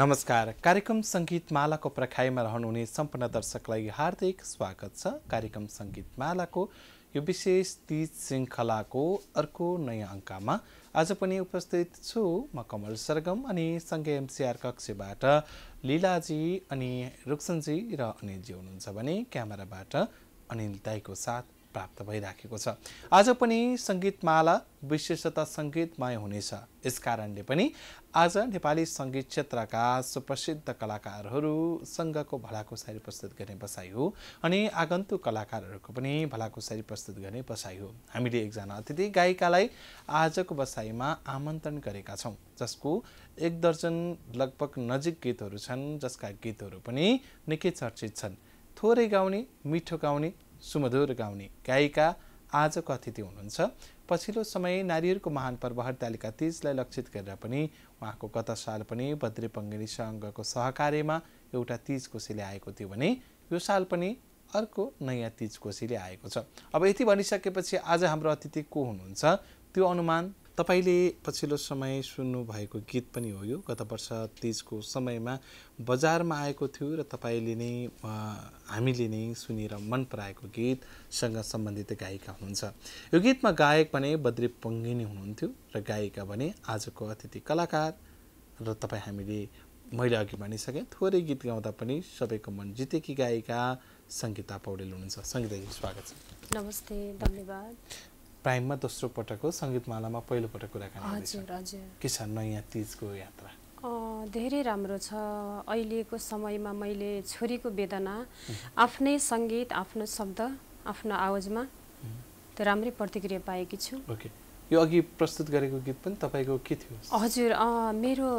नमस्कार कार्यक्रम सङ्गीत मालाको प्रखाइमा रहनुहुने सम्पूर्ण दर्शकलाई हार्दिक स्वागत छ कार्यक्रम सङ्गीत मालाको यो विशेष तीज श्रृङ्खलाको अर्को नयाँ अङ्कमा आज पनि उपस्थित छु म कमल सरगम अनि सँगै एमसिआर कक्षबाट लीलाजी अनि रुक्सनजी र अनिलजी हुनुहुन्छ भने क्यामेराबाट अनिल दाईको साथ प्राप्त भइराखेको छ आज पनि सङ्गीतमाला विशेषतः सङ्गीतमय हुनेछ यस कारणले पनि आज नेपाली सङ्गीत क्षेत्रका सुप्रसिद्ध कलाकारहरूसँगको भलाकुसारी प्रस्तुत गर्ने बसाइ हो अनि आगन्तुक कलाकारहरूको पनि भलाकुसारी प्रस्तुत गर्ने बसाइ हो हामीले एकजना अतिथि गायिकालाई आजको बसाइमा आमन्त्रण गरेका छौँ जसको एक दर्जन लगभग नजिक गीतहरू छन् जसका गीतहरू पनि निकै चर्चित छन् थोरै गाउने मिठो गाउने सुमधुर गाउने गायिका आजको अतिथि हुनुहुन्छ पछिल्लो समय नारीहरूको महान पर्व हरतालिका तिजलाई लक्षित गरेर पनि उहाँको गत साल पनि बद्री पङ्गिनी सङ्घको सहकार्यमा एउटा तिज कोसीले आएको थियो भने यो साल पनि अर्को नयाँ तिज कोसीले आएको छ अब यति भनिसकेपछि आज हाम्रो अतिथि को हुनुहुन्छ त्यो अनुमान तपाईँले पछिल्लो समय सुन्नुभएको गीत पनि हो यो गत वर्ष तिजको समयमा बजारमा आएको थियो र तपाईँले नै हामीले नै सुनेर मन पराएको गीतसँग सम्बन्धित गायिका हुनुहुन्छ यो गीतमा गायक भने बद्री पङ्गिनी हुनुहुन्थ्यो र गायिका भने आजको अतिथि कलाकार र तपाईँ हामीले मैले अघि भनिसकेँ थोरै गीत गाउँदा पनि सबैको मन जितेकी गायिका सङ्गीता पौडेल हुनुहुन्छ सङ्गीताजी स्वागत छ नमस्ते धन्यवाद प्राइममा दोस्रो पटक हो सङ्गीतमालामा हजुर कुराकानी के छ नयाँ तिजको यात्रा धेरै राम्रो छ अहिलेको समयमा मैले छोरीको वेदना आफ्नै सङ्गीत आफ्नो शब्द आफ्नो आवाजमा त्यो राम्रै प्रतिक्रिया पाएकी छु ओके यो अघि प्रस्तुत गरेको गीत पनि तपाईँको के थियो हजुर मेरो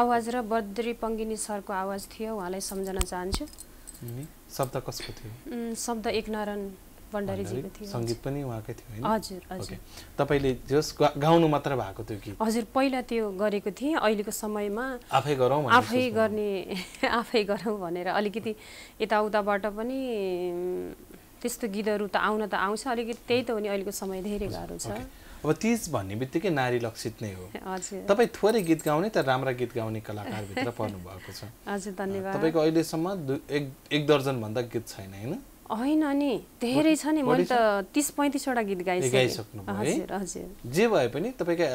आवाज र बद्री पङ्गिनी सरको आवाज थियो उहाँलाई सम्झन चाहन्छु शब्द कसको थियो शब्द एकनारायण सङ्गीत पनि उहाँकै थियो हजुर हजुर तपाईँले जस गाउनु मात्र भएको थियो कि हजुर पहिला त्यो गरेको थिएँ अहिलेको समयमा आफै गरौँ आफै गर्ने आफै गरौँ भनेर अलिकति यताउताबाट पनि त्यस्तो गीतहरू त आउन त आउँछ अलिकति त्यही त हो नि अहिलेको समय धेरै गाह्रो छ अब तिज भन्ने बित्तिकै नारी लक्षित नै हो तपाईँ थोरै गीत गाउने त राम्रा गीत गाउने कलाकारभित्र पर्नु भएको छ तपाईँको अहिलेसम्म एक एक दर्जनभन्दा गीत छैन होइन होइन नि धेरै छ नि मैले त तिस पैँतिसवटा गीत गाइसकेँ हजुर हजुर जे भए पनि तपाईँको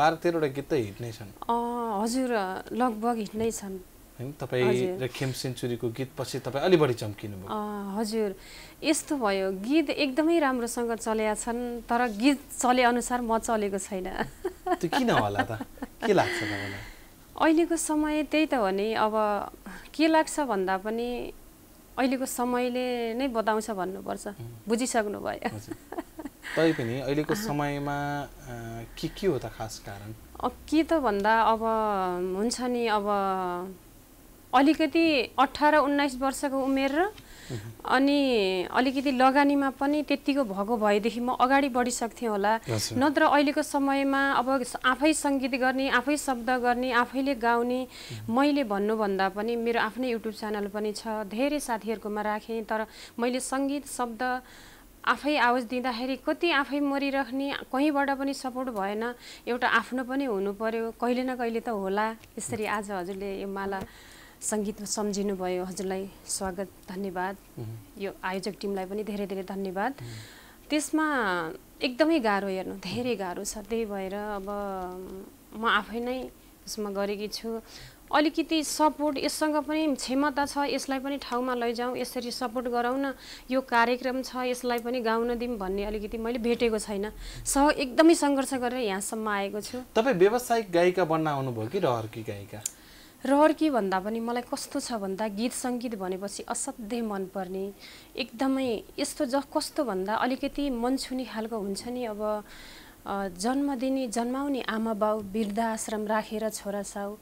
बाह्र तेह्रवटा गीत त हिट नै छन् हजुर लगभग हिट नै छन् तपाईँ र खेम सेन्चुरीको गीत पछि तपाईँ अलि बढी चम्किनु हजुर यस्तो भयो गीत एकदमै राम्रोसँग चलेका छन् तर गीत चले अनुसार म चलेको छैन किन होला त के लाग्छ अहिलेको समय त्यही त हो नि अब के लाग्छ भन्दा पनि अहिलेको समयले नै बताउँछ भन्नुपर्छ बुझिसक्नु भयो तैपनि अहिलेको समयमा के के हो त खास कारण के त भन्दा अब हुन्छ नि अब अलिकति अठार उन्नाइस वर्षको उमेर र अनि अलिकति लगानीमा पनि त्यत्तिको भएको भएदेखि म अगाडि बढिसक्थेँ होला नत्र अहिलेको समयमा अब आफै सङ्गीत गर्ने आफै शब्द गर्ने आफैले गाउने मैले भन्नुभन्दा पनि मेरो आफ्नै युट्युब च्यानल पनि छ धेरै साथीहरूकोमा राखेँ तर मैले सङ्गीत शब्द आफै आवाज दिँदाखेरि कति आफै मरिराख्ने कहीँबाट पनि सपोर्ट भएन एउटा आफ्नो पनि हुनु पर्यो कहिले न कहिले त होला यसरी आज हजुरले यो माला सङ्गीतमा सम्झिनुभयो हजुरलाई स्वागत धन्यवाद यो आयोजक टिमलाई पनि धेरै धेरै धन्यवाद त्यसमा एकदमै गाह्रो हेर्नु धेरै गाह्रो छ त्यही भएर अब म आफै नै उसमा गरेकी छु अलिकति सपोर्ट यससँग पनि क्षमता छ यसलाई पनि ठाउँमा लैजाउँ यसरी सपोर्ट गराउँ न यो कार्यक्रम छ यसलाई पनि गाउन दिउँ भन्ने अलिकति मैले भेटेको छैन सह एकदमै सङ्घर्ष गरेर यहाँसम्म आएको छु तपाईँ व्यावसायिक गायिका बन्न आउनुभयो कि र अर्की गायिका रहर के भन्दा पनि मलाई कस्तो छ भन्दा गीत सङ्गीत भनेपछि असाध्यै मनपर्ने एकदमै यस्तो ज कस्तो भन्दा अलिकति मन छुने खालको हुन्छ नि अब जन्मदिने जन्माउने आमा बाउ आश्रम राखेर छोरा साउ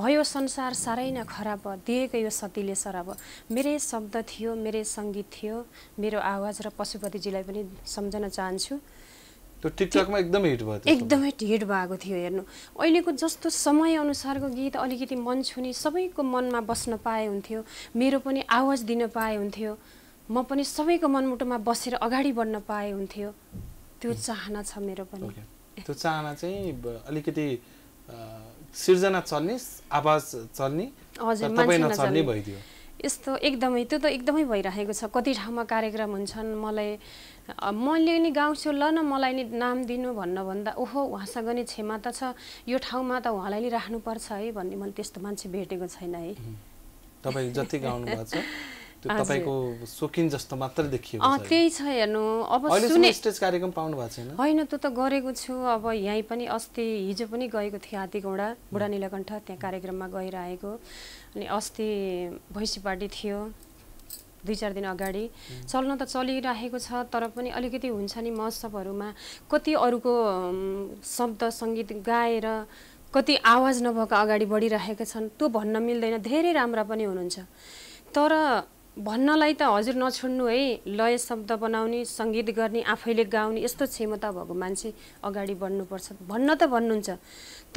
भयो संसार साह्रै नै खराब दिएको यो सतीले सर अब मेरै शब्द थियो मेरै सङ्गीत थियो मेरो आवाज र पशुपतिजीलाई पनि सम्झन चाहन्छु त्यो टिकटकमा एकदमै हिट भयो एकदमै हिट भएको थियो हेर्नु अहिलेको जस्तो समयअनुसारको गीत अलिकति मन छुने सबैको मनमा बस्न पाए हुन्थ्यो मेरो पनि आवाज दिन पाए हुन्थ्यो म पनि सबैको मनमुटोमा बसेर अगाडि बढ्न पाए हुन्थ्यो त्यो चाहना छ मेरो पनि त्यो चाहना चाहिँ अलिकति सिर्जना चल्ने आवाज चल्ने तपाईँ नचल्ने भइदियो यस्तो एकदमै त्यो त एकदमै भइरहेको छ कति ठाउँमा कार्यक्रम हुन्छन् मलाई मैले नि गाउँछु ल न मलाई नि नाम दिनु भन्न भन्दा ओहो उहाँसँग नि त छ यो ठाउँमा त उहाँलाई नि राख्नुपर्छ है भन्ने मैले त्यस्तो मान्छे भेटेको छैन है तपाईँ जति गाउनु भएको छ जस्तो मात्र देखियो त्यही छ हेर्नु अब स्टेज कार्यक्रम पाउनु भएको छैन होइन त्यो त गरेको छु अब यहीँ पनि अस्ति हिजो पनि गएको थिएँ हात्तीगौँडा बुढा नीलकण्ठ त्यहाँ कार्यक्रममा गएर आएको अनि अस्ति भैँसी पार्टी थियो दुई चार दिन अगाडि चल्न त चलिरहेको छ तर पनि अलिकति हुन्छ नि महोत्सवहरूमा कति अरूको शब्द सङ्गीत गाएर कति आवाज नभएको अगाडि बढिरहेका छन् त्यो भन्न मिल्दैन धेरै राम्रा पनि हुनुहुन्छ तर भन्नलाई त हजुर नछोड्नु है लय शब्द बनाउने सङ्गीत गर्ने आफैले गाउने यस्तो क्षमता भएको मान्छे अगाडि बढ्नुपर्छ भन्न त भन्नुहुन्छ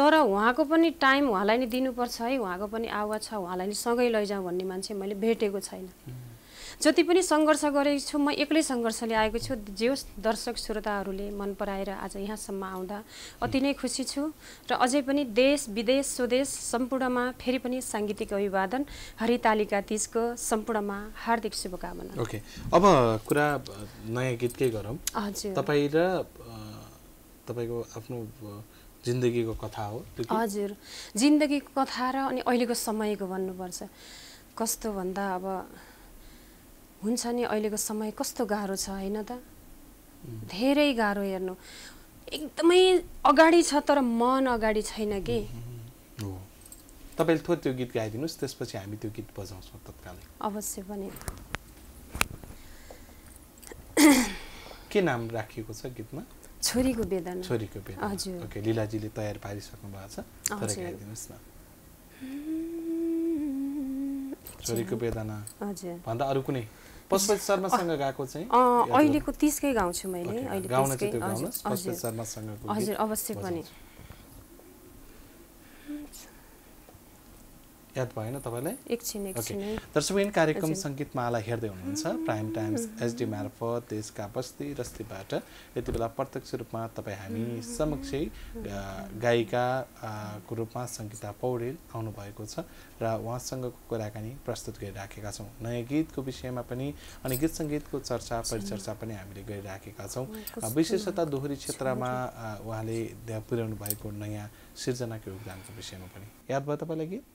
तर उहाँको पनि टाइम उहाँलाई नै दिनुपर्छ है उहाँको पनि आवाज छ उहाँलाई नै सँगै लैजाउँ भन्ने मान्छे मैले भेटेको छैन जति पनि सङ्घर्ष गरेको छु म एक्लै सङ्घर्षले आएको छु जे होस् दर्शक श्रोताहरूले मन पराएर आज यहाँसम्म आउँदा अति नै खुसी छु र अझै पनि देश विदेश स्वदेश सम्पूर्णमा फेरि पनि साङ्गीतिक अभिवादन हरितालिका तिजको सम्पूर्णमा हार्दिक शुभकामना ओके अब कुरा नयाँ गीतकै गरौँ हजुर तपाईँ र तपाईँको आफ्नो जिन्दगीको कथा हो हजुर जिन्दगीको कथा र अनि अहिलेको समयको भन्नुपर्छ कस्तो भन्दा अब हुन्छ नि अहिलेको समय कस्तो गाह्रो छ होइन त धेरै गाह्रो हेर्नु एकदमै अगाडि छ तर मन अगाडि छैन कि तपाईँले थोर त्यो गीत गाइदिनुहोस् त्यसपछि हामी त्यो गीत बजाउँछौँ तत्कालै अवश्य पनि के नाम राखिएको छ गीतमा छोरीको वेदना छोरीको वेदना हजुर ओके लीलाजीले तयार पारिसक्नु भएको छ तर गाइदिनुहोस् न छोरीको वेदना हजुर भन्दा अरू कुनै पशुपति शर्मासँग गएको चाहिँ अहिलेको तिसकै गाउँछु मैले अहिले हजुर अवश्य पनि याद भएन तपाईँलाई एकछिन दर्शकबिन कार्यक्रम सङ्गीत माला हेर्दै हुनुहुन्छ प्राइम टाइम्स एसडी मार्फत देशका बस्ती रस्तीबाट यति बेला प्रत्यक्ष रूपमा तपाईँ हामी mm-hmm. समक्ष mm-hmm. गायिकाको रूपमा सङ्गीता पौडेल आउनुभएको छ र उहाँसँगको कुराकानी प्रस्तुत गरिराखेका छौँ नयाँ गीतको विषयमा पनि अनि गीत सङ्गीतको चर्चा mm-hmm. परिचर्चा पनि हामीले गरिराखेका छौँ विशेषतः दोहोरी क्षेत्रमा उहाँले पुर्याउनु भएको नयाँ सिर्जनाको योगदानको विषयमा पनि याद भयो तपाईँलाई गीत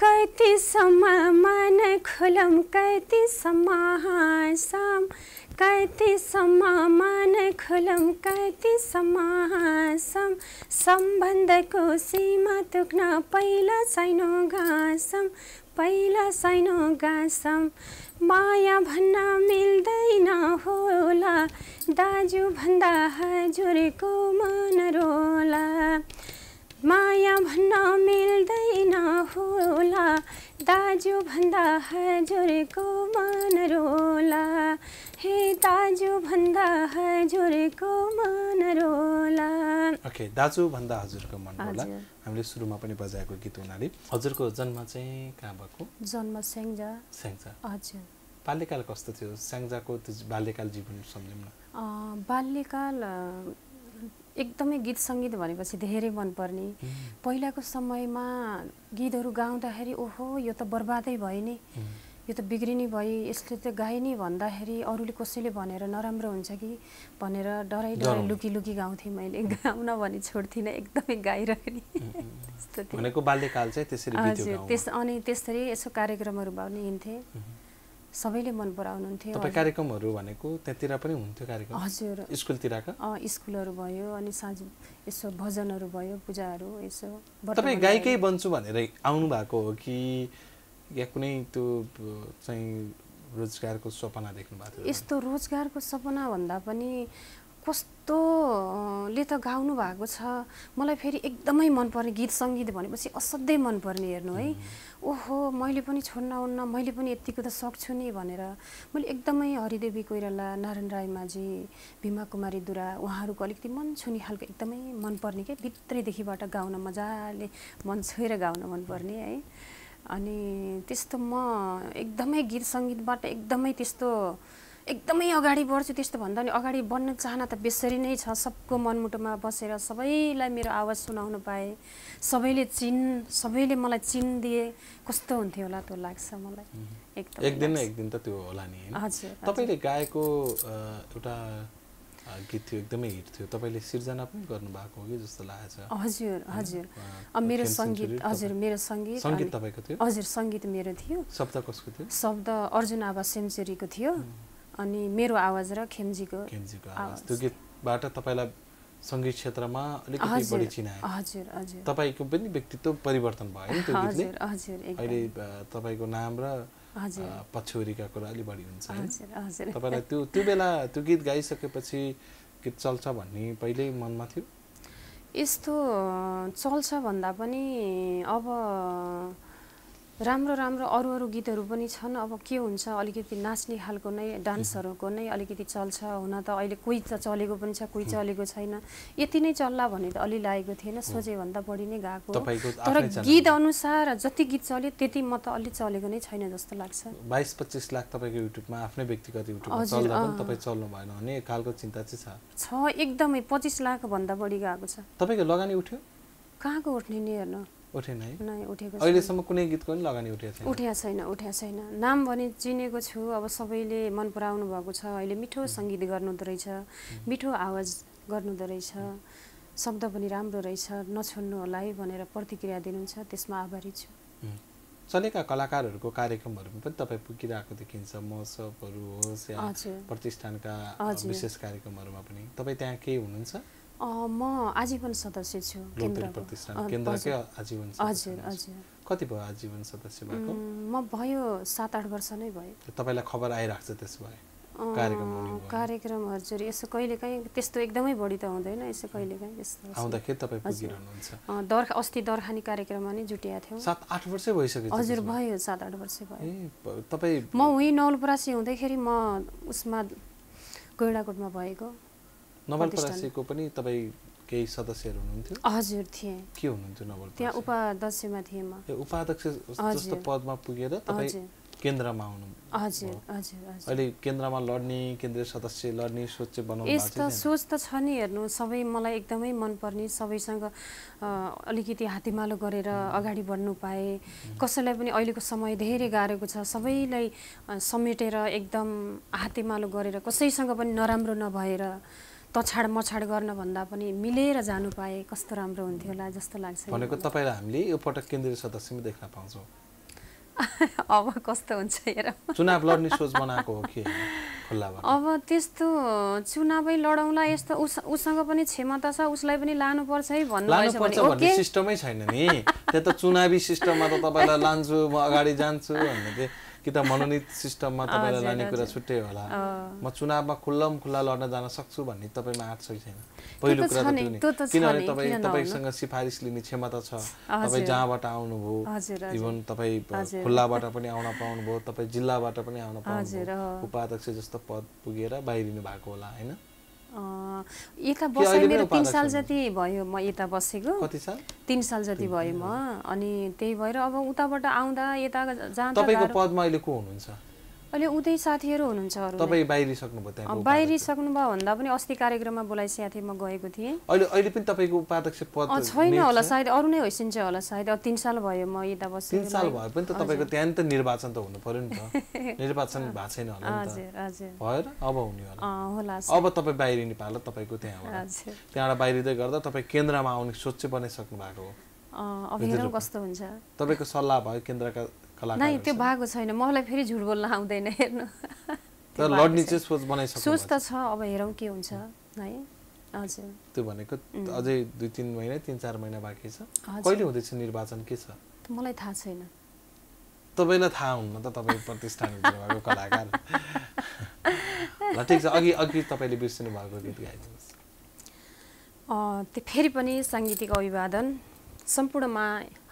समा मन खुलम समा कतिसम्म हाँसम समा मन खुलम कतिसम्म हाँसम सम्बन्धको सीमा तुक्न पहिला साइनो घाँसम पहिला साइनो घाँसम माया भन्न मिल्दैन होला दाजु भन्दा हजुरको मन रोला माया भन्न मिल्दैन होला दाजु भन्दा हजुरको मन रोला हे दाजु भन्दा हजुरको मन रोला ओके दाजु भन्दा हजुरको मन रोला हामीले सुरुमा पनि बजाएको गीत हुनाले हजुरको जन्म चाहिँ कहाँ भएको जन्म स्याङ्जा स्याङ्जा हजुर बाल्यकाल कस्तो थियो स्याङ्जाको बाल्यकाल जीवन सम्झौँ न बाल्यकाल एकदमै गीत सङ्गीत भनेपछि धेरै मनपर्ने पहिलाको समयमा गीतहरू गाउँदाखेरि ओहो यो त बर्बादै भयो नि यो त बिग्रिने भयो यसले त गाएँ नि भन्दाखेरि अरूले कसैले भनेर नराम्रो हुन्छ कि भनेर डराइ डराइ लुकी लुकी गाउँथेँ मैले गाउन भने छोड्थिनँ एकदमै गाइरहने त्यस्तो बाल्यकाल चाहिँ त्यसरी अनि त्यसरी यसो कार्यक्रमहरू पनि हिँड्थेँ सबैले मन पराउनुहुन्थ्यो तपाईँ कार्यक्रमहरू भनेको त्यहाँतिर पनि हुन्थ्यो कार्यक्रम हजुर स्कुलतिर स्कुलहरू भयो अनि साँझ यसो भजनहरू भयो पूजाहरू यसो तपाईँ गायकै बन्छु भनेर आउनु भएको हो कि या कुनै त्यो चाहिँ रोजगारको सपना देख्नु भएको यस्तो रोजगारको सपना भन्दा पनि कस्तो ले त गाउनु भएको छ मलाई फेरि एकदमै मनपर्ने गीत सङ्गीत भनेपछि असाध्यै मनपर्ने हेर्नु है ओहो मैले पनि छोड्न उन्न मैले पनि यत्तिको त सक्छु नि भनेर मैले एकदमै हरिदेवी कोइराला नारायण राई माझी भीमा कुमारी दुरा उहाँहरूको अलिकति मन छुने खालको एकदमै मनपर्ने क्या भित्रैदेखिबाट गाउन मजाले मन छोएर गाउन मनपर्ने है अनि त्यस्तो म एकदमै गीत सङ्गीतबाट एकदमै त्यस्तो एकदमै अगाडि बढ्छु त्यस्तो भन्दा पनि अगाडि बढ्न चाहना त बेसरी नै छ सबको मनमुटुमा बसेर सबैलाई मेरो आवाज सुनाउनु पाएँ सबैले चिन सबैले मलाई चिन दिए कस्तो हुन्थ्यो होला त्यो लाग्छ मलाई एक दिन एक दिन त त्यो होला नि हजुर तपाईँले गाएको एउटा गीत थियो एकदमै हिट थियो तपाईँले सिर्जना पनि गर्नुभएको हो कि जस्तो लागेको छ हजुर हजुर मेरो सङ्गीत हजुर मेरो सङ्गीत सङ्गीत तपाईँको थियो हजुर सङ्गीत मेरो थियो शब्द कसको थियो शब्द अर्जुन आवाज सेन्चुरीको थियो अनि मेरो आवाज र खेमजीको आवाज त्यो गीतबाट तपाईँलाई सङ्गीत क्षेत्रमा अलिकति बढी चिनायो हजुर हजुर तपाईँको पनि व्यक्तित्व परिवर्तन भयो नि त्यो गीतले अहिले तपाईँको नाम र पछ्यौरीका कुरा अलिक बढी हुन्छ तपाईँलाई त्यो त्यो बेला त्यो गीत गाइसकेपछि गीत चल्छ भन्ने पहिल्यै मनमा थियो यस्तो चल्छ भन्दा पनि अब राम्रो राम्रो अरू अरू गीतहरू पनि छन् अब के हुन्छ अलिकति नाच्ने खालको नै डान्सहरूको नै अलिकति चल्छ हुन त अहिले कोही त चलेको पनि छ कोही चलेको छैन यति नै चल्ला भने त अलि लागेको थिएन सोचेभन्दा बढी नै गएको तर गीत अनुसार जति गीत चल्यो त्यति म त अलि चलेको नै छैन जस्तो लाग्छ बाइस पच्चिस लाख तपाईँको युट्युबमा आफ्नै व्यक्तिगत युट्युब तपाईँ चल्नु भएन भने खालको चिन्ता चाहिँ छ एकदमै पच्चिस लाखभन्दा बढी गएको छ तपाईँको लगानी उठ्यो कहाँको उठ्ने नि हेर्नु उठेन है उठेको अहिलेसम्म कुनै गीतको पनि लगानी उठेको छैन उठ्या छैन उठ्या छैन नाम भने चिनेको छु अब सबैले मन पराउनु भएको छ अहिले मिठो सङ्गीत गर्नुहुँदो रहेछ मिठो आवाज गर्नुहुँदो रहेछ शब्द पनि राम्रो रहेछ नछोड्नु होला है भनेर प्रतिक्रिया दिनुहुन्छ त्यसमा आभारी छु चलेका कलाकारहरूको कार्यक्रमहरूमा पनि तपाईँ पुगिरहेको देखिन्छ महोत्सवहरू होस् या प्रतिष्ठानका विशेष कार्यक्रमहरूमा पनि तपाईँ त्यहाँ केही हुनुहुन्छ म आजीवन सदस्य छु हजुर हजुर कति भयो आजीवन सदस्य भएको म भयो सात आठ वर्ष नै भयो तपाईँलाई खबर आइरहेको छ त्यसो भए कार्यक्रम हजुर यसो कहिलेकाहीँ त्यस्तो एकदमै बढी त हुँदैन यसो कहिलेकाहीँ काहीँ दर अस्ति दरखानी कार्यक्रममा नै जुटिया थियो सात आठ वर्षै भइसक्यो हजुर भयो सात आठ वर्ष भयो तपाईँ म उहीँ नौलपरासी हुँदैखेरि म उसमा गोडाकोटमा भएको नवलपरासीको पनि तपाईँ केही सदस्यहरू हुनुहुन्थ्यो हजुर थिएँ के हुनुहुन्थ्यो नवल त्यहाँ उपाध्यक्षमा थिएँ म उपाध्यक्ष जस्तो पदमा पुगेर तपाईँ केन्द्रमा आउनु हजुर हजुर अहिले केन्द्रमा लड्ने केन्द्रीय सदस्य लड्ने सोच चाहिँ बनाउनु यस्तो सोच त छ नि हेर्नु सबै मलाई एकदमै मनपर्ने सबैसँग अलिकति हातेमालो गरेर अगाडि बढ्नु पाएँ कसैलाई पनि अहिलेको समय धेरै गाह्रो छ सबैलाई समेटेर एकदम हातेमालो गरेर कसैसँग पनि नराम्रो नभएर तछाड मछाड गर्नभन्दा पनि मिलेर जानु पाए कस्तो राम्रो हुन्थ्यो होला जस्तो लाग्छ भनेको तपाईँलाई हामीले यो पटक केन्द्रीय सदस्यमै देख्न पाउँछौँ अब कस्तो हुन्छ हेर चुनाव लड्ने सोच बनाएको हो कि अब त्यस्तो चुनावै लडौँला यस्तो उसँग पनि क्षमता छ उसलाई पनि लानुपर्छ है भन्नु सिस्टमै छैन नि त्यहाँ त चुनावी सिस्टममा त तपाईँलाई लान्छु म अगाडि जान्छु भन्ने कि त मनोनित सिस्टममा तपाईँलाई लाने कुरा छुट्टै होला म चुनावमा खुल्लम खुल्ला लड्न जान सक्छु भन्ने तपाईँमा आँट कि छैन पहिलो कुरा त किनभने तपाईँ तपाईँसँग सिफारिस लिने क्षमता छ तपाईँ जहाँबाट आउनुभयो इभन तपाईँ खुल्लाबाट पनि आउन पाउनुभयो तपाईँ जिल्लाबाट पनि आउन पाउनुभयो उपाध्यक्ष जस्तो पद पुगेर बाहिरिनु भएको होला होइन यता बसाइ मेरो तिन साल जति भयो म यता बसेको तिन साल जति भयो म अनि त्यही भएर अब उताबाट आउँदा यता जाँदा पदमा अहिले को हुनुहुन्छ अहिले उतै साथीहरू हुनुहुन्छ तपाईँ बाहिरिसक्नुभयो त्यहाँ बाहिरिसक्नुभयो भन्दा पनि अस्ति कार्यक्रममा बोलाइसकेको थिएँ म गएको थिएँ अहिले अहिले पनि तपाईँको उपाध्यक्ष पद छैन होला सायद अरू नै होइसिन्छ होला सायद तिन साल भयो म यता बस्छु तिन साल भयो पनि त तपाईँको त्यहाँ त निर्वाचन त हुनु पर्यो नि त निर्वाचन भएको छैन होला हजुर हजुर अब हुने होला होला अब तपाईँ बाहिरिने पालो तपाईँको त्यहाँ त्यहाँबाट बाहिरिँदै गर्दा तपाईँ केन्द्रमा आउने सोच चाहिँ बनाइसक्नु भएको हो कस्तो हुन्छ तपाईँको सल्लाह भयो केन्द्रका नै त्यो भएको छैन मलाई फेरि झुट बोल्न आउँदैन हेर्नु तर लड्ने चाहिँ सोच बनाइसक्यो सोच त छ अब हेरौँ के हुन्छ है हजुर त्यो भनेको अझै दुई तिन महिना तिन चार महिना बाँकी छ कहिले हुँदैछ निर्वाचन के छ मलाई थाहा छैन तपाईँलाई थाहा हुन्न त तपाईँ प्रतिष्ठान भएको कलाकार ल ठिक छ अघि अघि तपाईँले बिर्सनु भएको गीत गाइदिनुहोस् त्यो फेरि पनि साङ्गीतिक अभिवादन सम्पूर्णमा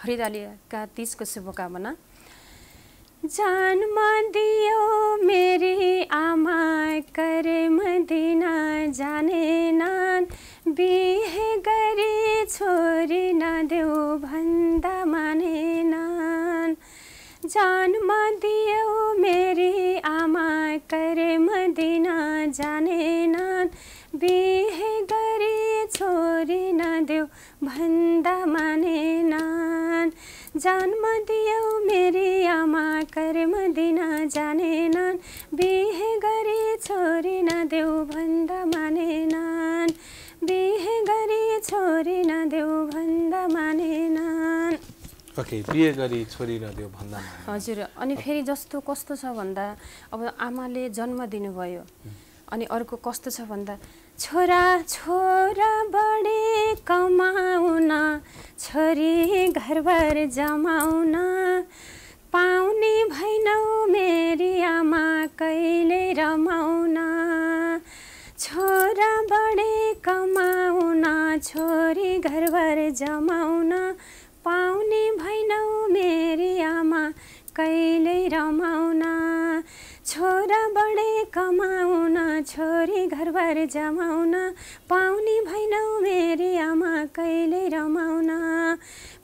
हरिदालीका तिजको शुभकामना जानमा दियो मेरी आमा करे मदिना जाने नान बिहे गरी छोरी नदेऊ भन्दा मानेन जन्म दियो मेरी आमा करे मदिना नान बिहे गरी छोरी नदेऊ भन्दा मानेन जन्म दियौ मेरी आमा कर्म दिन जानेनन् बिहे गरी छोरी नदेऊ भन्दा मानेनन् बिहे गरी छोरी नदेऊ भन्दा मानेनन् ओके बिहे गरी छोरी नदेऊ भन्दा हजुर अनि फेरि जस्तो कस्तो छ भन्दा अब आमाले जन्म दिनुभयो अनि अर्को कस्तो छ भन्दा छोरा छोरा बढे कमाउन छोरी घरभर जमाउन पाउने भैनौ मेरी आमा कहिले रमाउन छोरा बढे कमाउन छोरी घरभर जमाउन पाउने भैनौ मेरी आमा कहिले रमाउना छोरा बढे कमाउन छोरी घरबार जमाउन पाउने भैनौ मेरी आमा कहिले रमाउन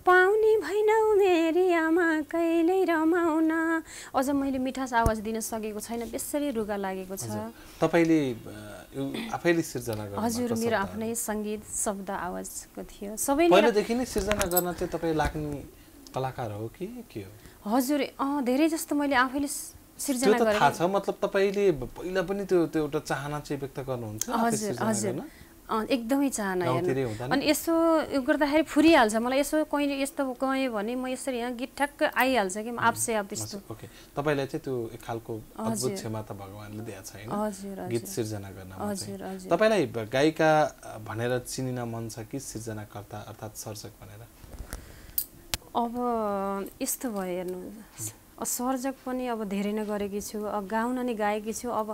पाउने भैनौ मेरी आमा कहिले रमाउन अझ मैले मिठास आवाज दिन सकेको छैन बेसरी रुगा लागेको छ तपाईँले आफैले सिर्जना गर्नु हजुर मेरो आफ्नै सङ्गीत शब्द आवाजको थियो सबैले नै सिर्जना गर्न चाहिँ तपाईँ लाग्ने कलाकार हो कि के हो हजुर धेरै जस्तो मैले आफैले सिर्जना गरेको थाहा छ मतलब तपाईँले पहिला पनि त्यो त्यो एउटा चाहना चाहिँ व्यक्त गर्नुहुन्छ हजुर हजुर एकदमै चाहना हेर्नु अनि यसो यो गर्दाखेरि फुरिहाल्छ मलाई यसो कहिले यस्तो गएँ भने म यसरी यहाँ गीत ठ्याक्क आइहाल्छ कि आफसे अब त्यस्तो ओके तपाईँलाई चाहिँ त्यो एक खालको अद्भुत क्षमता भगवान्ले दिएको छ होइन गीत सिर्जना गर्न तपाईँलाई गायिका भनेर चिनिन मन छ कि सिर्जनाकर्ता अर्थात् सर्जक भनेर अब यस्तो भयो हेर्नु सर्जक पनि अब धेरै नै गरेकी छु अब गाउन नै गाएकी छु अब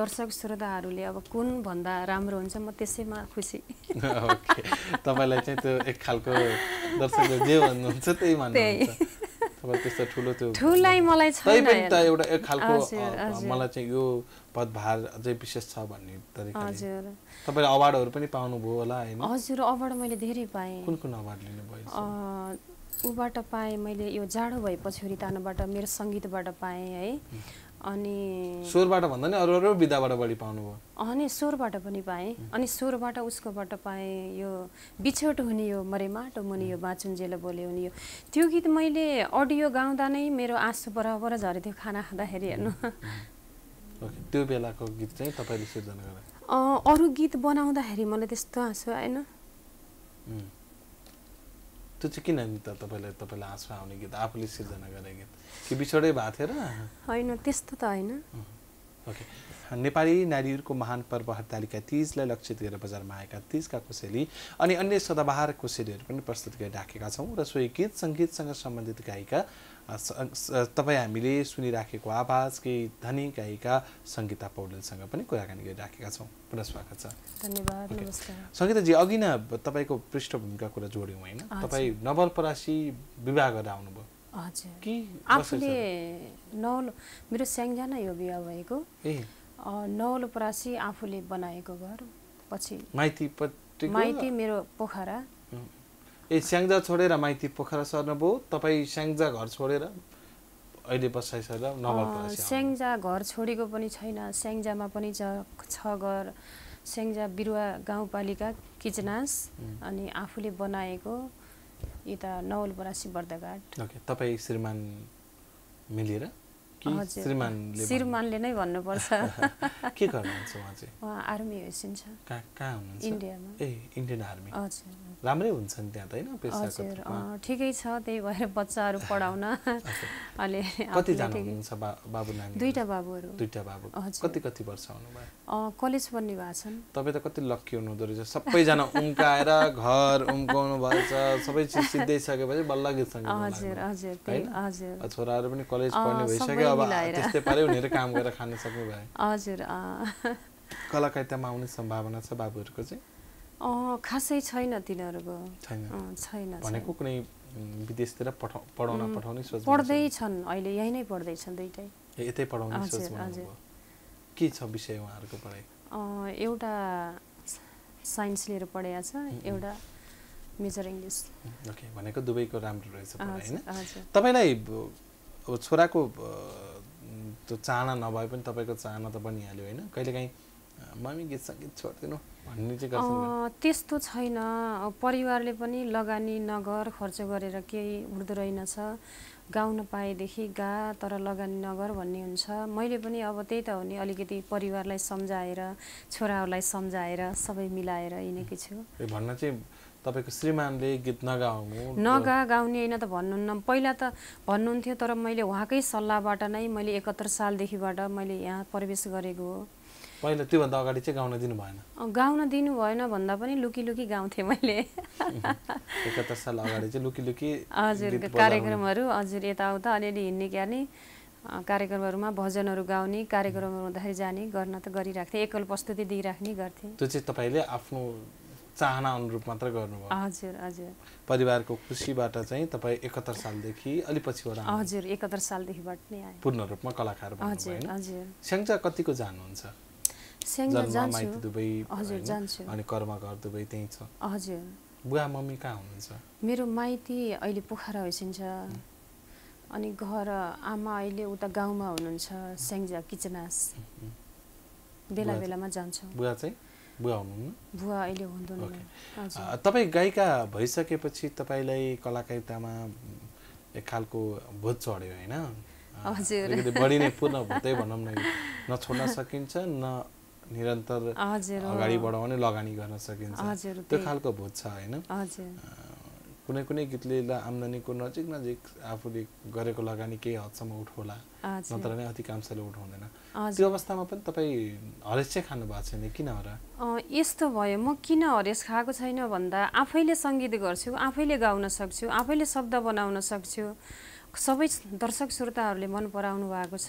दर्शक श्रोताहरूले अब कुन भन्दा राम्रो हुन्छ म त्यसैमा खुसी तपाईँलाई चाहिँ त्यो एक खालको दर्शकले जे भन्नुहुन्छ त्यही त्यस्तो ठुलो त्यो ठुलै मलाई छ एउटा एक खालको मलाई चाहिँ यो पदभार अझै विशेष छ भन्ने हजुर तपाईँले अवार्डहरू पनि पाउनुभयो होला होइन हजुर अवार्ड मैले धेरै पाएँ कुन कुन अवार्ड लिनुभयो ऊबाट पाएँ मैले यो जाडो भए पछौरी हुर्तानोबाट मेरो सङ्गीतबाट पाएँ है अनि स्वरबाट भन्दा नि अरू अरू विधाबाट बढी पाउनुभयो अनि स्वरबाट पनि पाएँ अनि स्वरबाट उसकोबाट पाएँ यो बिछोट हुने यो मरे माटो मुनि यो बाँचुन्जेल बोले हुने यो त्यो गीत मैले अडियो गाउँदा नै मेरो आँसु बराबर झरेको खाना खाँदाखेरि हेर्नु त्यो बेलाको गीत चाहिँ तपाईँले सिर्जना अरू गीत बनाउँदाखेरि मलाई त्यस्तो आँसु आएन त्यो चाहिँ किन नि त तपाईँलाई तपाईँलाई हाँसमा आउने गीत आफूले सिर्जना गरेको गीत कि बिछोडै भएको थियो र होइन त्यस्तो त होइन ओके नेपाली नारीहरूको महान पर्व हडतालिका तिजलाई लक्षित गरेर बजारमा आएका तिजका कोसेली अनि अन्य सदाबहार कोसेलीहरू पनि प्रस्तुत गरिराखेका छौँ र सोही गीत सङ्गीतसँग सम्बन्धित गायिका तपाईँ हामीले सुनिराखेको आवाज केही धनी गायिका सङ्गीता पौडेलसँग पनि कुराकानी गरिराखेका छौँ पुनः स्वागत छ धन्यवाद नमस्कार सङ्गीताजी अघि न तपाईँको पृष्ठभूमिका कुरा जोड्यौँ होइन तपाईँ नवलपरासी विवाह गरेर आउनुभयो आफूले नवल मेरो स्याङ्जाना यो बिहा भएको नवलपरासी आफूले बनाएको घर पछि माइती माइती मेरो पोखरा ए स्याङ्जा छोडेर माइती पोखरा सर्नुभयो तपाईँ स्याङ्जा घर छोडेर अहिले बसाइ सर स्याङ्जा घर छोडेको पनि छैन स्याङ्जामा पनि छ घर स्याङ्जा बिरुवा गाउँपालिका किचनास अनि आफूले बनाएको यता नवलपरासी बरासी बर्दघाट तपाईँ श्रीमान मिलेर श्रीमानले श्रीमानले नै भन्नुपर्छ के गर्नुहुन्छ उहाँ चाहिँ उहाँ आर्मी हुनुहुन्छ कहाँ कहाँ हुनुहुन्छ इन्डियामा ए इन्डियन आर्मी हजुर राम्रै हुन्छ नि त्यहाँ त होइन हजुर ठिकै छ त्यही भएर बच्चाहरू पढाउन कति कतिजना हुनुहुन्छ बाबु नानी दुईटा बाबुहरू दुईटा बाबु कति कति वर्ष हुनुभयो कलेज पढ्ने भएको छन् तपाईँ त कति लक्की हुनुहुँदो रहेछ सबैजना उम्काएर घर उम्काउनु भएछ सबै चिज सकेपछि बल्ल गीत हजुर हजुर हजुर छोराहरू पनि कलेज पढ्ने भइसक्यो अब त्यस्तै पार्यो उनीहरू काम गरेर खान सक्नु भयो हजुर कलाकारितामा आउने सम्भावना छ बाबुहरूको चाहिँ खासै छैन तिनीहरूको छैन भनेको कुनै विदेशतिर पढाउन पठाउने सोच पढ्दैछन् अहिले यहीँ नै पढ्दैछन् दुइटै यतै पढाउने सोच के छ विषय उहाँहरूको पढाइ एउटा साइन्स लिएर पढाएको छ एउटा मेजर इङ्ग्लिस ओके भनेको दुबईको राम्रो रहेछ पढाइ होइन तपाईँलाई छोराको त्यो चाहना नभए पनि तपाईँको चाहना त बनिहाल्यो होइन कहिलेकाहीँ मम्मी गीत सङ्गीत छोडिदिनु भन्ने चाहिँ त्यस्तो छैन परिवारले पनि लगानी नगर खर्च गरेर केही हुँदो रहेनछ गाउन पाएदेखि गा तर लगानी नगर भन्ने हुन्छ मैले पनि अब त्यही त हो नि अलिकति परिवारलाई सम्झाएर छोराहरूलाई सम्झाएर सबै मिलाएर हिँडेकी छु भन्न चाहिँ तपाईँको श्रीमानले गीत नगाउनु नगा गाउने होइन त भन्नुहुन्न पहिला त भन्नुहुन्थ्यो तर मैले उहाँकै सल्लाहबाट नै मैले एकहत्तर सालदेखिबाट मैले यहाँ प्रवेश गरेको हो पहिला त्योभन्दा अगाडि चाहिँ गाउन दिनु भएन गाउन दिनु भएन भन्दा पनि लुकी लुकी गाउँथेँ मैले एकहत्तर साल अगाडि चाहिँ लुकी लुकी हजुर कार्यक्रमहरू हजुर यताउता अलिअलि हिँड्ने क्यार्ने कार्यक्रमहरूमा भजनहरू गाउने कार्यक्रमहरू हुँदाखेरि जाने गर्न त गरिराख्थेँ एकल प्रस्तुति दिइराख्ने गर्थेँ त्यो चाहिँ तपाईँले आफ्नो चाहना अनुरूप मात्र गर्नुभयो हजुर हजुर परिवारको खुसीबाट चाहिँ तपाईँ एकहत्तर सालदेखि अलिक पछिबाट हजुर एकहत्तर सालदेखिबाट नै आए पूर्ण रूपमा कलाकार हजुर हजुर स्याङ्जा कतिको जानुहुन्छ हजुर जान्छु अनि कर्म घर दुबई त्यहीँ छ हजुर बुवा मम्मी कहाँ हुनुहुन्छ मेरो माइती अहिले पोखरा होइसिन्छ अनि घर आमा अहिले उता गाउँमा हुनुहुन्छ स्याङ्जा किचनास बेला बेलामा जान्छ बुवा चाहिँ बुवा हुनुहुन्न बुवा अहिले हुनुहुन्न तपाईँ गायिका भइसकेपछि तपाईँलाई कलाकारितामा एक खालको भोज चढ्यो होइन बढी नै पूर्ण भूतै भनौँ न नछोड्न सकिन्छ न निरन्तर अगाडि बढाउने लगानी गर्न सकिन्छ त्यो खालको भोज छ होइन कुनै कुनै गीतले आम्दानीको नजिक नजिक आफूले गरेको लगानी केही हदसम्म उठोला नत्र नै अधिकांशले उठाउँदैन त्यो अवस्थामा पनि तपाईँ हरेस चाहिँ खानु भएको छैन किन हो र यस्तो भयो म किन हरेस खाएको छैन भन्दा आफैले सङ्गीत गर्छु आफैले गाउन सक्छु आफैले शब्द बनाउन सक्छु सबै दर्शक श्रोताहरूले मन पराउनु भएको छ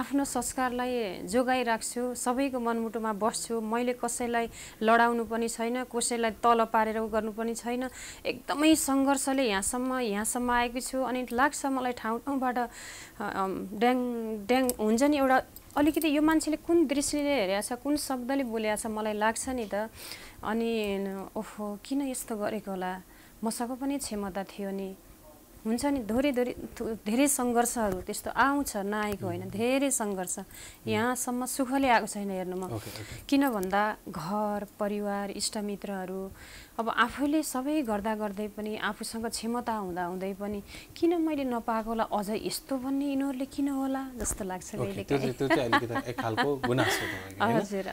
आफ्नो संस्कारलाई जोगाइराख्छु सबैको मनमुटुमा बस्छु मैले कसैलाई लडाउनु पनि छैन कसैलाई तल पारेर उ गर्नु पनि छैन एकदमै सङ्घर्षले यहाँसम्म यहाँसम्म आएको छु अनि लाग्छ मलाई ठाउँ ठाउँबाट ड्याङ ड्याङ हुन्छ नि एउटा अलिकति यो मान्छेले कुन दृष्टिले हेरेको छ कुन शब्दले बोलेको छ मलाई लाग्छ नि त अनि ओहो किन यस्तो गरेको होला मसँग पनि क्षमता थियो नि हुन्छ नि धेरै धेरै धेरै सङ्घर्षहरू त्यस्तो आउँछ नआएको होइन धेरै सङ्घर्ष यहाँसम्म सुखले आएको छैन हेर्नुमा किन भन्दा घर परिवार इष्टमित्रहरू अब आफैले सबै गर्दा गर्दै पनि आफूसँग क्षमता हुँदा हुँदै पनि किन मैले नपाएकोलाई अझ यस्तो भन्ने यिनीहरूले किन होला जस्तो लाग्छ हजुर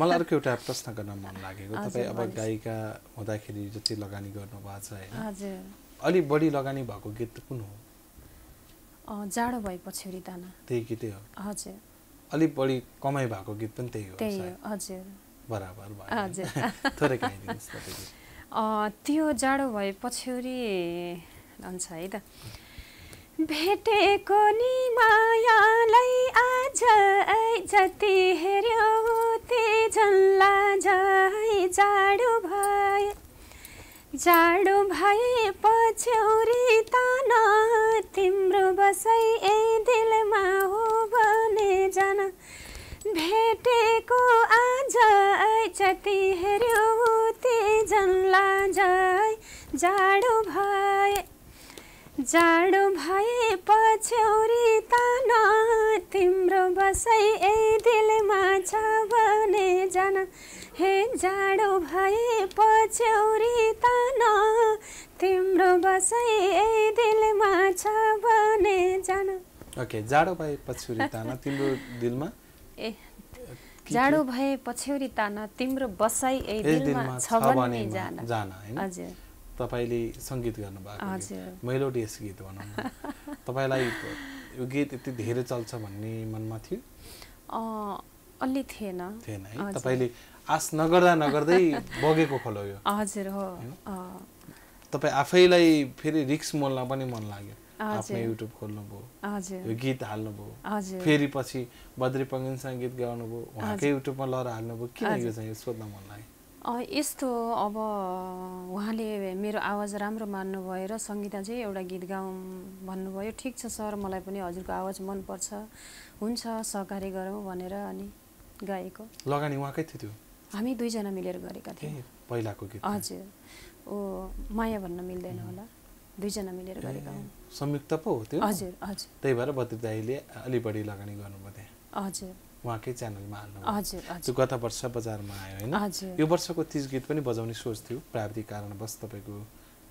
मलाई अर्को एउटा प्रश्न गर्न मन लागेको तपाईँ अब गायिका हुँदाखेरि जति लगानी गर्नुभएको छ हजुर अलिक बढी लगानी भएको गीत कुन हो जाडो भए दाना त्यही गीतै हो हजुर अलिक बढी कमाइ भएको गीत पनि त्यही हो त्यही हजुर बराबर भयो हजुर थोरै त्यो जाडो भए पछ्यौरी हुन्छ है त भेटेको नि मायालाई आज जति हेऱ्यौ ती झन्ला झै जाडो भए जाडो भए पछ्यौरी तान तिम्रो बसै ए दिलमा हो भने जान भेटेको आज जति हेऱ्यो ती जन्ला जाडो भए जाडो भए पछ्यौरी तान तिम्रो बसै ए दिलमा छ भने जान हे जाडो भए पछ्यौरी तान तिम्रो बसै ए दिलमा छ भने जान ओके जाडो भए पछ्यौरी तान तिम्रो दिलमा ए जाडो भए पछ्यौरी तान तिम्रो बसै ए दिलमा छ भने जान जान हैन हजुर तपाईँले सङ्गीत गर्नुभएको यस गीत भनौँ तपाईँलाई यो गीत यति धेरै चल्छ भन्ने मनमा थियो अलि थिएन थिएन है तपाईँले आस नगर्दा नगर्दै बगेको खोलो यो हजुर हो तपाईँ आफैलाई फेरि रिक्स मोल्न पनि मन लाग्यो आफ्नो युट्युब खोल्नुभयो यो गीत हाल्नुभयो फेरि पछि बद्री पङ्गिनसँग गीत गाउनुभयो उहाँकै युट्युबमा लहर हाल्नुभयो किन यो चाहिँ सोध्न मन लाग्यो यस्तो अब उहाँले मेरो आवाज राम्रो मान्नुभयो र चाहिँ एउटा गीत गाउँ भन्नुभयो ठिक छ सर मलाई पनि हजुरको आवाज मनपर्छ हुन्छ सहकारी गरौँ भनेर अनि गाएको लगानी उहाँकै थियो त्यो हामी दुईजना मिलेर गरेका थियौँ पहिलाको गीत हजुर ओ माया भन्न मिल्दैन होला दुईजना मिलेर गरेका हौँ संयुक्त पो हो त्यो हजुर हजुर त्यही भएर बत्ती दाईले अलि बढी लगानी गर्नुभयो त्यहाँ हजुर उहाँकै च्यानलमा हाल्नु त्यो गत वर्ष बजारमा आयो होइन यो वर्षको तिज गीत पनि बजाउने सोच थियो प्राविधिक कारणवश तपाईँको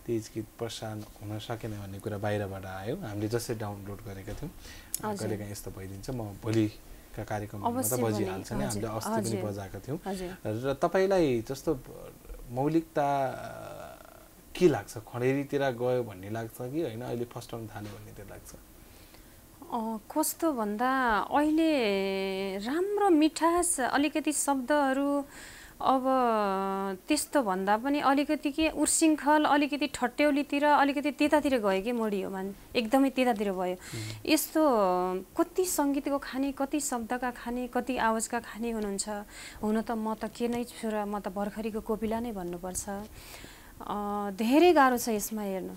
तिज गीत प्रसारण हुन सकेन भन्ने कुरा बाहिरबाट आयो हामीले जसरी डाउनलोड गरेका थियौँ कहिलेकाहीँ यस्तो भइदिन्छ म भोलि कार्यक्रममा त बजिहाल्छ नि हामीले अस्ति पनि बजाएको थियौँ र तपाईँलाई जस्तो मौलिकता के लाग्छ खडेरीतिर गयो भन्ने लाग्छ कि होइन अहिले फस्टाउनु थाल्यो भन्नेतिर लाग्छ कस्तो भन्दा अहिले राम्रो मिठास अलिकति शब्दहरू अब त्यस्तो भन्दा पनि अलिकति के उर्सिङ्खल अलिकति ठट्यौलीतिर अलिकति त्यतातिर गयो कि मोडी हो मान एकदमै त्यतातिर भयो यस्तो कति सङ्गीतको खाने कति शब्दका खाने कति आवाजका खाने हुनुहुन्छ हुन त म त के नै छु र म त भर्खरीको कोपिला नै भन्नुपर्छ धेरै गाह्रो छ यसमा हेर्नु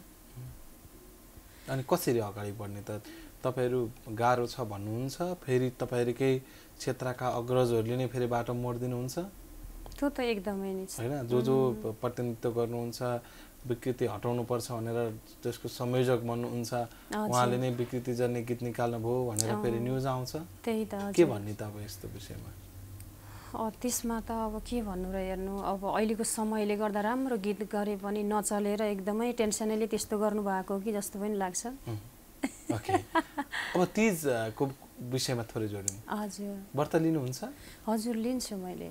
अनि कसरी अगाडि बढ्ने त तपाईँहरू गाह्रो छ भन्नुहुन्छ फेरि तपाईँहरूकै क्षेत्रका अग्रजहरूले नै फेरि बाटो मोडिदिनुहुन्छ त्यो त एकदमै नै होइन जो जो प्रतिनिधित्व गर्नुहुन्छ विकृति हटाउनुपर्छ भनेर त्यसको संयोजक भन्नुहुन्छ उहाँले नै विकृति जन्ने गीत निकाल्नुभयो भनेर फेरि न्युज आउँछ त्यही त के भन्ने अब यस्तो विषयमा त्यसमा त अब के भन्नु र हेर्नु अब अहिलेको समयले गर्दा राम्रो गीत गरे पनि नचलेर एकदमै टेन्सनले त्यस्तो गर्नुभएको कि जस्तो पनि लाग्छ ओके अब तिजको विषयमा थोरै जोडिनु हजुर व्रत लिनुहुन्छ हजुर लिन्छु मैले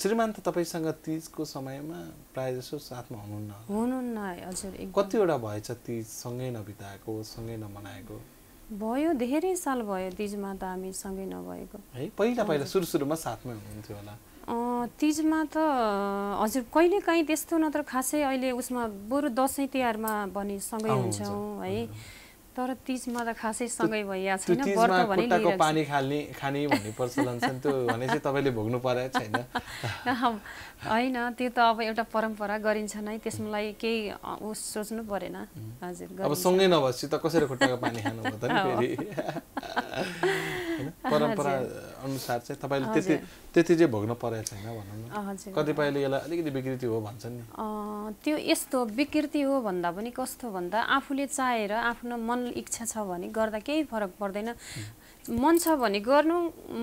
श्रीमान त तपाईँसँग तिजको समयमा प्रायः जसो साथमा हुनुहुन्न हुनुहुन्न हजुर कतिवटा भएछ तिज सँगै नबिताएको सँगै नमनाएको भयो धेरै साल भयो तिजमा त हामी सँगै नभएको है पहिला पहिला सुरु सुरुमा साथमै हुनुहुन्थ्यो होला तिजमा त हजुर कहिले काहीँ त्यस्तो नत्र खासै अहिले उसमा बरु दसैँ तिहारमा भने सँगै हुन्छौँ है तर तिजमा त खासै सँगै भइया छैन व्रत भने पानी खाल्ने खाने भन्ने प्रचलन छ त्यो भने चाहिँ तपाईँले भोग्नु परेको छैन होइन त्यो त अब एउटा परम्परा गरिन्छ नै त्यसमालाई केही उस सोच्नु परेन हजुर अब सँगै नबसी त कसरी खुट्टाको पानी खानु त नि फेरि होइन परम्परा अनुसार चाहिँ तपाईँले त्यति त्यति चाहिँ भोग्न परेको छैन भनौँ न कतिपयले यसलाई अलिकति विकृति हो भन्छन् नि त्यो यस्तो विकृति हो भन्दा पनि कस्तो भन्दा आफूले चाहेर आफ्नो मन इच्छा छ भने गर्दा केही फरक पर्दैन मन छ भने गर्नु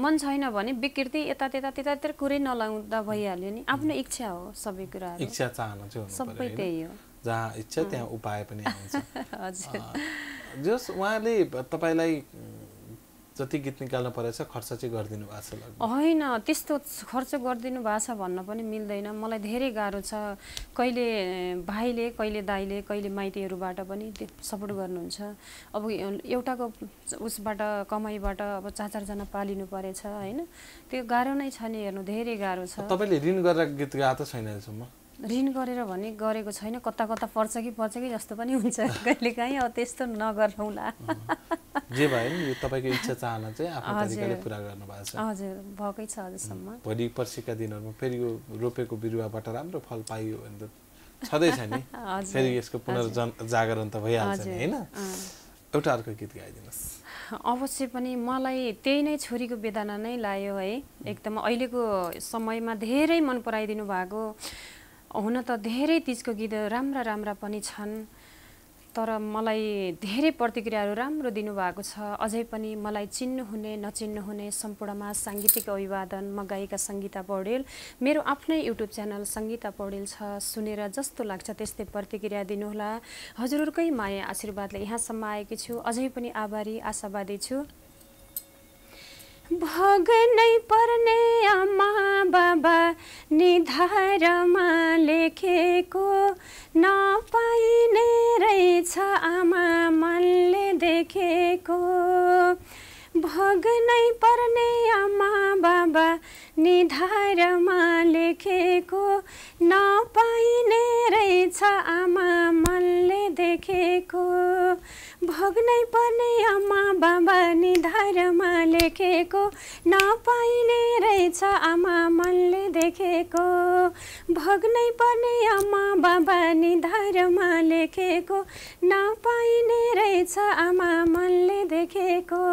मन छैन भने विकृति यता त्यता त्यतातिर कुरै नलाउँदा भइहाल्यो नि आफ्नो इच्छा हो सबै कुरा इच्छा चाहना चाहिँ सबै त्यही हो जहाँ इच्छा त्यहाँ उपाय पनि आउँछ जस उहाँले तपाईँलाई जति गीत निकाल्नु परेछ खर्च चाहिँ गरिदिनु भएको छ होइन त्यस्तो खर्च गरिदिनु भएको छ भन्न पनि मिल्दैन मलाई धेरै गाह्रो छ कहिले भाइले कहिले दाइले कहिले माइतीहरूबाट पनि सपोर्ट गर्नुहुन्छ अब एउटाको उसबाट कमाइबाट अब चार चारजना पालिनु परेछ होइन त्यो गाह्रो नै छ नि हेर्नु धेरै गाह्रो छ तपाईँले ऋण गरेर गीत गाएको छैन अहिलेसम्म ऋण गरेर भने गरेको छैन कता कता पर्छ कि पर्छ कि जस्तो पनि हुन्छ काहीँ अब त्यस्तो नगरौँला जे भए यो तपाईँको इच्छा चाहना चाहिँ आफ्नो तरिकाले पुरा गर्नुभएको छ हजुर भएकै छ अझसम्म भोलि पर्सिका दिनहरूमा फेरि यो रोपेको बिरुवाबाट राम्रो फल पाइयो भने त छँदैछ नि फेरि यसको पुनर्जन जागरण त भइहाल्छ नि होइन एउटा अर्को गीत गाइदिनुहोस् अवश्य पनि मलाई त्यही नै छोरीको वेदना नै लाग्यो है एकदम अहिलेको समयमा धेरै मन पराइदिनु भएको हुन त धेरै तिजको गीत राम्रा राम्रा पनि छन् तर मलाई धेरै प्रतिक्रियाहरू राम्रो दिनुभएको छ अझै पनि मलाई चिन्नुहुने नचिन्नुहुने सम्पूर्णमा साङ्गीतिक अभिवादन म गायिका सङ्गीता पौडेल मेरो आफ्नै युट्युब च्यानल सङ्गीता पौडेल छ सुनेर जस्तो लाग्छ त्यस्तै प्रतिक्रिया दिनुहोला हजुरहरूकै माया आशीर्वादले यहाँसम्म आएकी छु अझै पनि आभारी आशावादी छु नै पर्ने आमा बाबा निधारमा लेखेको नपाइने रहेछ आमा मनले देखेको नै पर्ने आमा बाबा निधारमा लेखेको नपाइने रहेछ आमा लेखेको भोग्नै पर्ने आमा बाबा नि धर्ममा लेखेको नपाइने रहेछ आमा मनले देखेको भोग्नै पर्ने आमा बाबा नि धर्ममा लेखेको नपाइने रहेछ आमा मनले देखेको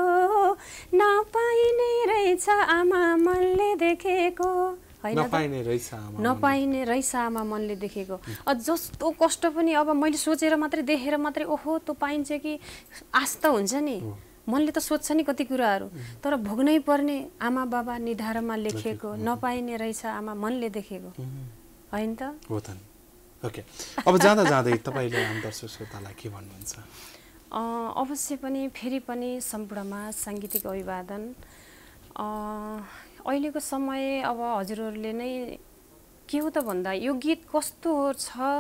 नपाइने रहेछ आमा मनले देखेको नपाइने रहेछ आमा मनले देखेको जस्तो कष्ट पनि अब मैले सोचेर मात्रै देखेर मात्रै ओहो त पाइन्छ कि आश त हुन्छ नि मनले त सोध्छ नि कति कुराहरू तर भोग्नै पर्ने आमा बाबा निधारमा लेखेको नपाइने रहेछ आमा मनले देखेको होइन त हो त ओके अब जाँदा जाँदै तपाईँले दर्शक के भन्नुहुन्छ अवश्य पनि फेरि पनि सम्पूर्णमा साङ्गीतिक अभिवादन अहिलेको समय अब हजुरहरूले नै के हो त भन्दा यो गीत कस्तो छ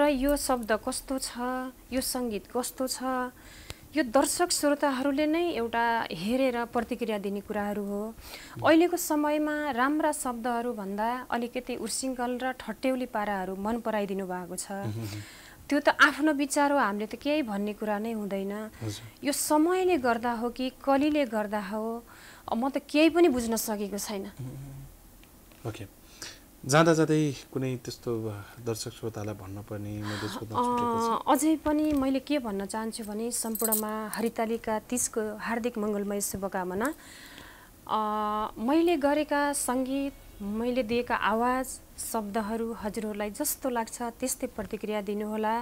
र यो शब्द कस्तो छ यो सङ्गीत कस्तो छ यो दर्शक श्रोताहरूले नै एउटा हेरेर प्रतिक्रिया दिने कुराहरू हो अहिलेको समयमा राम्रा शब्दहरूभन्दा अलिकति उर्सिङ्गल र ठट्टेउली पाराहरू मन पराइदिनु भएको छ त्यो त आफ्नो विचार हो हामीले त केही भन्ने कुरा नै हुँदैन यो समयले गर्दा हो कि कलीले गर्दा हो म त केही पनि बुझ्न सकेको छैन ओके जाँदा जाँदै कुनै त्यस्तो दर्शक श्रोतालाई भन्नुपर्ने अझै पनि मैले के भन्न चाहन्छु भने सम्पूर्णमा हरितालिका तिसको हार्दिक मङ्गलमय शुभकामना मैले गरेका सङ्गीत मैले दिएका आवाज शब्दहरू हजुरहरूलाई जस्तो लाग्छ त्यस्तै प्रतिक्रिया दिनुहोला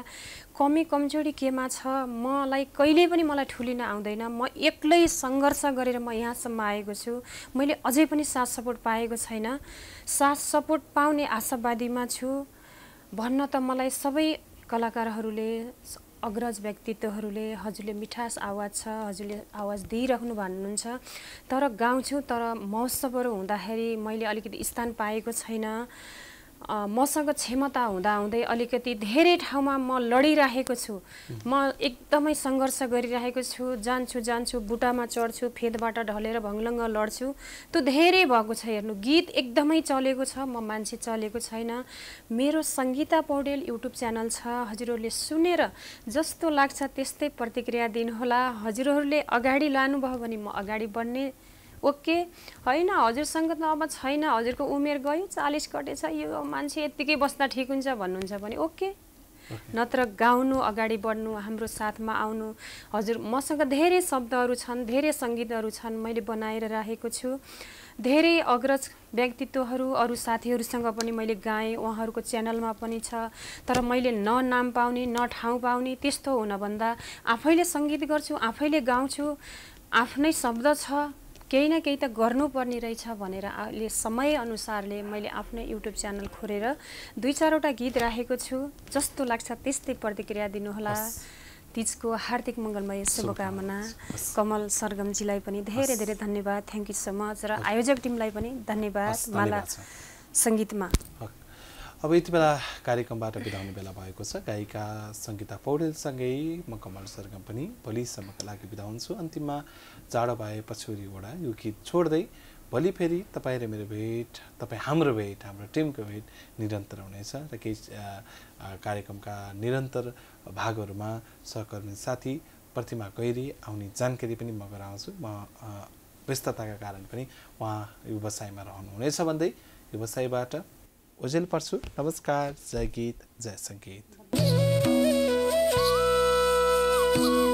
कमी कमजोरी केमा छ मलाई कहिले पनि मलाई ठुलिन आउँदैन म एक्लै सङ्घर्ष गरेर म यहाँसम्म आएको छु मैले अझै पनि साथ सपोर्ट पाएको छैन साथ सपोर्ट पाउने आशावादीमा छु भन्न त मलाई सबै कलाकारहरूले अग्रज व्यक्तित्वहरूले हजुरले मिठास आवाज छ हजुरले आवाज दिइराख्नु भन्नुहुन्छ तर गाउँछु तर महोत्सवहरू हुँदाखेरि मैले अलिकति स्थान पाएको छैन मसँग क्षमता हुँदा हुँदै अलिकति धेरै ठाउँमा म लडिरहेको छु म एकदमै सङ्घर्ष गरिरहेको छु जान्छु जान्छु बुटामा चढ्छु फेदबाट ढलेर भङ्लङ्ग लड्छु त्यो धेरै भएको छ हेर्नु गीत एकदमै चलेको छ म मान्छे चलेको छैन मेरो सङ्गीता पौडेल युट्युब च्यानल छ हजुरहरूले सुनेर जस्तो लाग्छ त्यस्तै प्रतिक्रिया दिनुहोला हजुरहरूले अगाडि लानुभयो भने म अगाडि बढ्ने ओके होइन हजुरसँग त अब छैन हजुरको उमेर गयो चालिस कटेछ यो मान्छे यत्तिकै बस्दा ठिक हुन्छ भन्नुहुन्छ भने ओके नत्र गाउनु अगाडि बढ्नु हाम्रो साथमा आउनु हजुर मसँग धेरै शब्दहरू छन् धेरै सङ्गीतहरू छन् मैले बनाएर राखेको छु धेरै अग्रज व्यक्तित्वहरू अरू साथीहरूसँग पनि मैले गाएँ उहाँहरूको च्यानलमा पनि छ तर मैले न नाम पाउने न ठाउँ पाउने त्यस्तो हुनभन्दा आफैले सङ्गीत गर्छु आफैले गाउँछु आफ्नै शब्द छ केही न केही त गर्नुपर्ने रहेछ भनेर अहिले समयअनुसारले मैले आफ्नो युट्युब च्यानल खोलेर दुई चारवटा गीत राखेको छु जस्तो लाग्छ त्यस्तै प्रतिक्रिया दिनुहोला तिजको हार्दिक मङ्गलमय शुभकामना कमल सरगमजीलाई पनि धेरै धेरै धन्यवाद थ्याङ्क यू सो मच र आयोजक टिमलाई पनि धन्यवाद माला सङ्गीतमा अब यति बेला कार्यक्रमबाट बिदाउने बेला भएको छ गायिका सङ्गीता पौडेलसँगै म कमल सरगम पनि भोलिसम्मका लागि बिदा हुन्छु अन्तिममा जाडो भए पछौरी ओडा यो गीत छोड्दै भोलि फेरि तपाईँ र मेरो भेट तपाईँ हाम्रो भेट हाम्रो टिमको भेट निरन्तर हुनेछ र केही कार्यक्रमका निरन्तर भागहरूमा सहकर्मी साथी प्रतिमा गैरी आउने जानकारी पनि म गराउँछु म व्यस्तताका कारण पनि उहाँ व्यवसायमा रहनुहुनेछ भन्दै व्यवसायबाट ओजेल पर्छु नमस्कार जय गीत जय सङ्गीत